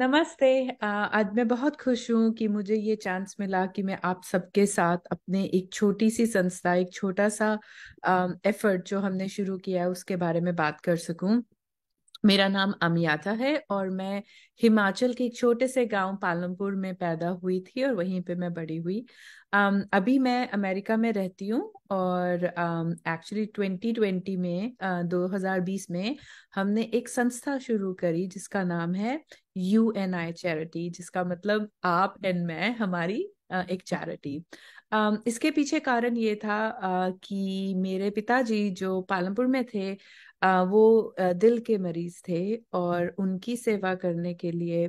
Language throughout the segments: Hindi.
नमस्ते आज मैं बहुत खुश हूँ कि मुझे ये चांस मिला कि मैं आप सबके साथ अपने एक छोटी सी संस्था एक छोटा सा एफर्ट जो हमने शुरू किया है उसके बारे में बात कर सकूं मेरा नाम अमियाता है और मैं हिमाचल के एक छोटे से गांव पालमपुर में पैदा हुई थी और वहीं पे मैं बड़ी हुई um, अभी मैं अमेरिका में रहती हूँ और एक्चुअली um, 2020 में uh, में हमने एक संस्था शुरू करी जिसका नाम है यू एन आई चैरिटी जिसका मतलब आप एंड मैं हमारी uh, एक चैरिटी um, इसके पीछे कारण ये था uh, कि मेरे पिताजी जो पालमपुर में थे आ, वो दिल के मरीज थे और उनकी सेवा करने के लिए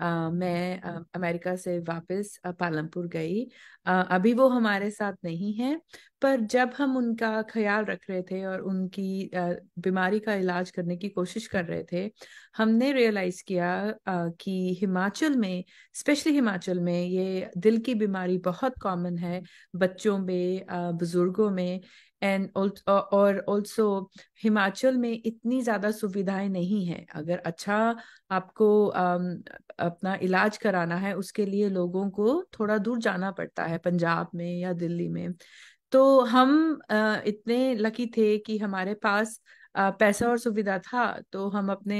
आ, मैं अमेरिका से वापस पालमपुर गई अभी वो हमारे साथ नहीं है पर जब हम उनका ख्याल रख रहे थे और उनकी बीमारी का इलाज करने की कोशिश कर रहे थे हमने रियलाइज किया कि हिमाचल में स्पेशली हिमाचल में ये दिल की बीमारी बहुत कॉमन है बच्चों में बुजुर्गों में एंड uh, और ऑल्सो हिमाचल में इतनी ज़्यादा सुविधाएं नहीं है अगर अच्छा आपको अपना इलाज कराना है उसके लिए लोगों को थोड़ा दूर जाना पड़ता है पंजाब में या दिल्ली में तो हम इतने लकी थे कि हमारे पास पैसा और सुविधा था तो हम अपने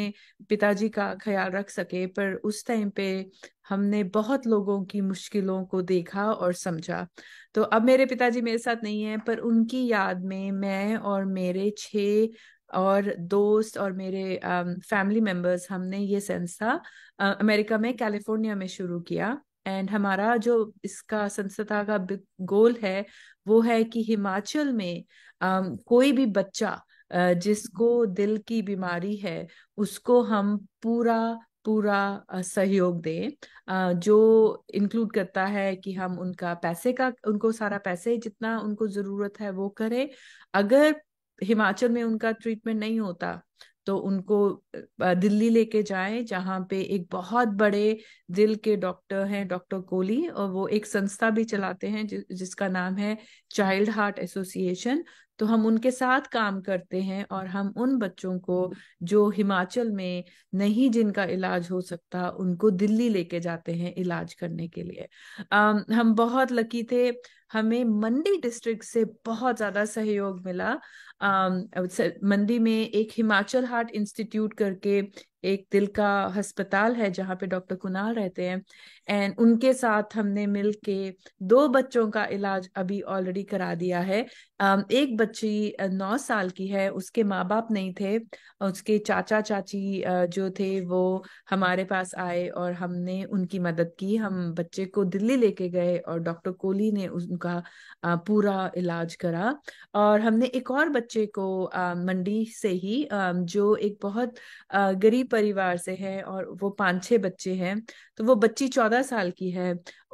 पिताजी का ख्याल रख सके पर उस टाइम पे हमने बहुत लोगों की मुश्किलों को देखा और समझा तो अब मेरे पिताजी मेरे साथ नहीं है पर उनकी याद में मैं और मेरे छः और दोस्त और मेरे फैमिली मेम्बर्स हमने ये संस्था अमेरिका में कैलिफोर्निया में शुरू किया एंड हमारा जो इसका संस्था का गोल है वो है कि हिमाचल में um, कोई भी बच्चा uh, जिसको दिल की बीमारी है उसको हम पूरा पूरा सहयोग दें जो इंक्लूड करता है कि हम उनका पैसे का उनको सारा पैसे जितना उनको ज़रूरत है वो करें अगर हिमाचल में उनका ट्रीटमेंट नहीं होता तो उनको दिल्ली लेके जाए जहाँ पे एक बहुत बड़े दिल के डॉक्टर हैं डॉक्टर कोहली और वो एक संस्था भी चलाते हैं जि, जिसका नाम है चाइल्ड हार्ट एसोसिएशन तो हम उनके साथ काम करते हैं और हम उन बच्चों को जो हिमाचल में नहीं जिनका इलाज हो सकता उनको दिल्ली लेके जाते हैं इलाज करने के लिए um, हम बहुत लकी थे हमें मंडी डिस्ट्रिक्ट से बहुत ज्यादा सहयोग मिला uh, मंडी में एक हिमाचल हार्ट इंस्टीट्यूट करके एक दिल का अस्पताल है जहाँ पे डॉक्टर कुणाल रहते हैं एंड उनके साथ हमने मिल के दो बच्चों का इलाज अभी ऑलरेडी करा दिया है एक बच्ची नौ साल की है उसके माँ बाप नहीं थे उसके चाचा चाची जो थे वो हमारे पास आए और हमने उनकी मदद की हम बच्चे को दिल्ली लेके गए और डॉक्टर कोहली ने उन का पूरा इलाज करा और हमने एक और बच्चे को मंडी से ही जो एक बहुत गरीब परिवार से है और वो पांच छह बच्चे हैं तो वो बच्ची चौदह साल की है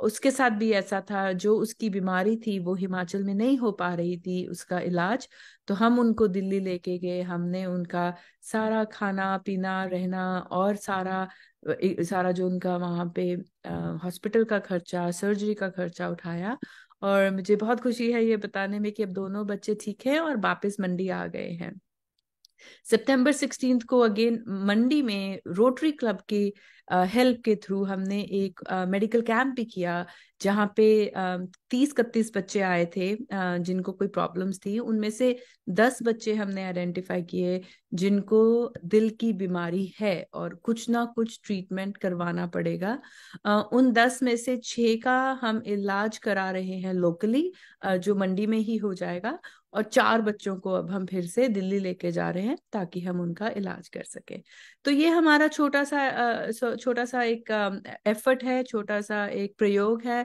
उसके साथ भी ऐसा था जो उसकी बीमारी थी वो हिमाचल में नहीं हो पा रही थी उसका इलाज तो हम उनको दिल्ली लेके गए हमने उनका सारा खाना पीना रहना और सारा सारा जो उनका वहां पे हॉस्पिटल का खर्चा सर्जरी का खर्चा उठाया और मुझे बहुत खुशी है ये बताने में कि अब दोनों बच्चे ठीक हैं और वापस मंडी आ गए हैं सितंबर सिक्सटीन को अगेन मंडी में रोटरी क्लब की हेल्प के थ्रू हमने एक मेडिकल कैंप भी किया जहाँ पे तीस इकतीस बच्चे आए थे जिनको कोई प्रॉब्लम्स थी उनमें से दस बच्चे हमने आइडेंटिफाई किए जिनको दिल की बीमारी है और कुछ ना कुछ ट्रीटमेंट करवाना पड़ेगा उन दस में से छः का हम इलाज करा रहे हैं लोकली जो मंडी में ही हो जाएगा और चार बच्चों को अब हम फिर से दिल्ली लेके जा रहे हैं ताकि हम उनका इलाज कर सके तो ये हमारा छोटा सा छोटा सा एक एफर्ट है छोटा सा एक प्रयोग है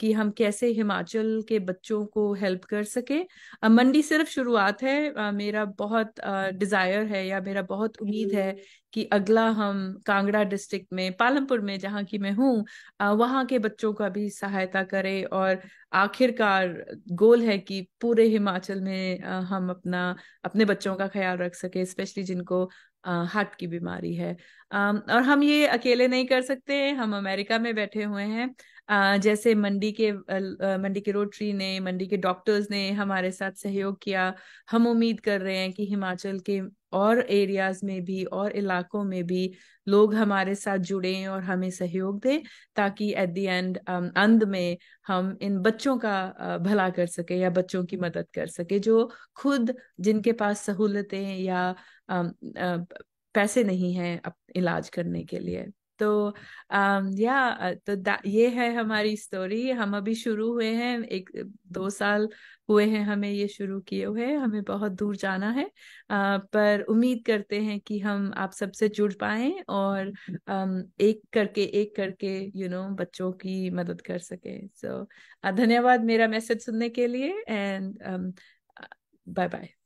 कि हम कैसे हिमाचल के बच्चों को हेल्प कर सके मंडी सिर्फ शुरुआत है मेरा बहुत डिज़ायर है या मेरा बहुत उम्मीद है हम्म। कि अगला हम कांगड़ा डिस्ट्रिक्ट में पालमपुर में जहाँ की मैं हूँ वहाँ के बच्चों का भी सहायता करें और आखिरकार गोल है कि पूरे हिमाचल में हम अपना अपने बच्चों का ख्याल रख सके स्पेशली जिनको हार्ट की बीमारी है और हम ये अकेले नहीं कर सकते हम अमेरिका में बैठे हुए हैं जैसे मंडी के मंडी के रोटरी ने मंडी के डॉक्टर्स ने हमारे साथ सहयोग किया हम उम्मीद कर रहे हैं कि हिमाचल के और एरियाज में भी और इलाकों में भी लोग हमारे साथ जुड़ें और हमें सहयोग दें ताकि एट द एंड अंत में हम इन बच्चों का भला कर सके या बच्चों की मदद कर सके जो खुद जिनके पास सहूलतें या पैसे नहीं हैं इलाज करने के लिए तो या तो ये है हमारी स्टोरी हम अभी शुरू हुए हैं एक दो साल हुए हैं हमें ये शुरू किए हुए हमें बहुत दूर जाना है पर उम्मीद करते हैं कि हम आप सबसे जुड़ पाए और हम्म। एक करके एक करके यू नो बच्चों की मदद कर सके सो धन्यवाद मेरा मैसेज सुनने के लिए एंड बाय बाय